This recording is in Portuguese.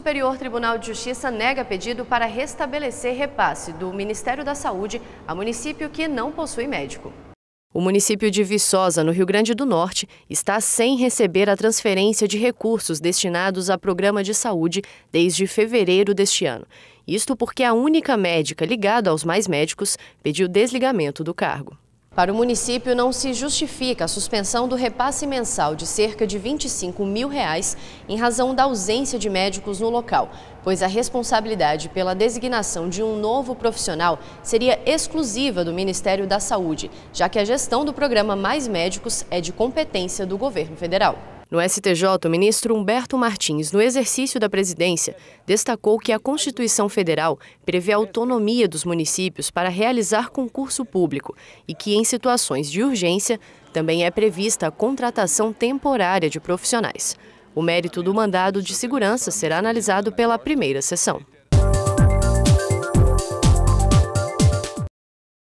Superior Tribunal de Justiça nega pedido para restabelecer repasse do Ministério da Saúde a município que não possui médico. O município de Viçosa, no Rio Grande do Norte, está sem receber a transferência de recursos destinados a programa de saúde desde fevereiro deste ano. Isto porque a única médica ligada aos mais médicos pediu desligamento do cargo. Para o município, não se justifica a suspensão do repasse mensal de cerca de 25 mil reais em razão da ausência de médicos no local, pois a responsabilidade pela designação de um novo profissional seria exclusiva do Ministério da Saúde, já que a gestão do programa Mais Médicos é de competência do governo federal. No STJ, o ministro Humberto Martins, no exercício da presidência, destacou que a Constituição Federal prevê a autonomia dos municípios para realizar concurso público e que, em situações de urgência, também é prevista a contratação temporária de profissionais. O mérito do mandado de segurança será analisado pela primeira sessão.